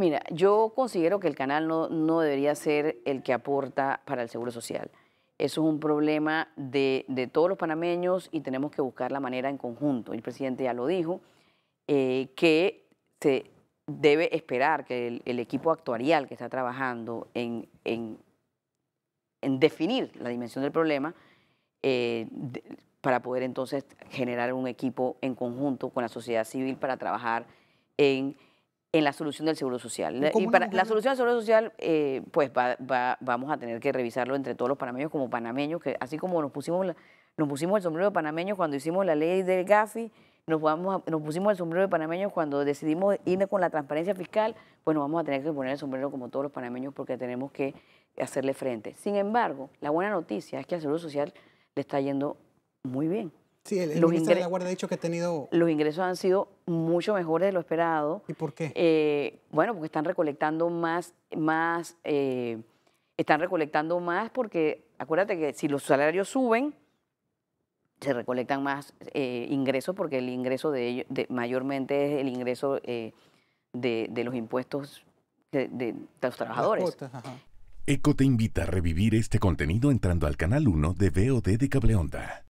Mira, yo considero que el canal no, no debería ser el que aporta para el Seguro Social. Eso es un problema de, todos los panameños y tenemos que buscar la manera en conjunto. El presidente ya lo dijo, eh, que se debe esperar que el, equipo actuarial que está trabajando en, en, definir la dimensión del problema, eh, para poder entonces generar un equipo en conjunto con la sociedad civil para trabajar en en la solución del seguro social. Y para la solución del seguro social, eh, pues vamos a tener que revisarlo entre todos los panameños como panameños, que así como nos pusimos, nos pusimos el sombrero de panameños cuando hicimos la ley del GAFI, nos, vamos nos pusimos el sombrero de panameños cuando decidimos ir con la transparencia fiscal, pues nos vamos a tener que poner el sombrero como todos los panameños porque tenemos que hacerle frente. Sin embargo, la buena noticia es que al Seguro Social le está yendo muy bien. Sí, el, los la Guardia ha dicho que ha tenido... Los ingresos han sido mucho mejores de lo esperado. ¿Y por qué? Eh, bueno, porque están recolectando más, más eh, están recolectando más porque acuérdate que si los salarios suben, se recolectan más eh, ingresos porque el ingreso de ellos, mayormente es el ingreso de, los impuestos de, los trabajadores. ECO te invita a revivir este contenido entrando al canal 1 de VOD de Cableonda.